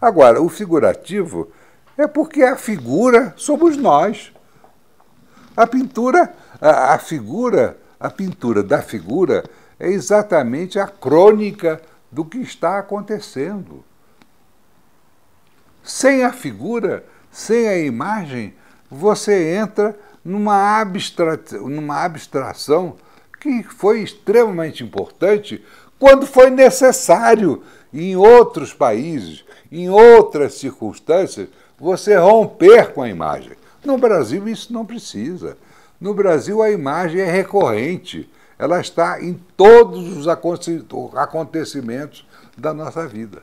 Agora, o figurativo é porque a figura somos nós. A pintura, a, a figura, a pintura da figura é exatamente a crônica do que está acontecendo. Sem a figura, sem a imagem, você entra numa, abstra... numa abstração que foi extremamente importante quando foi necessário em outros países, em outras circunstâncias, você romper com a imagem. No Brasil, isso não precisa. No Brasil, a imagem é recorrente, ela está em todos os acontecimentos da nossa vida.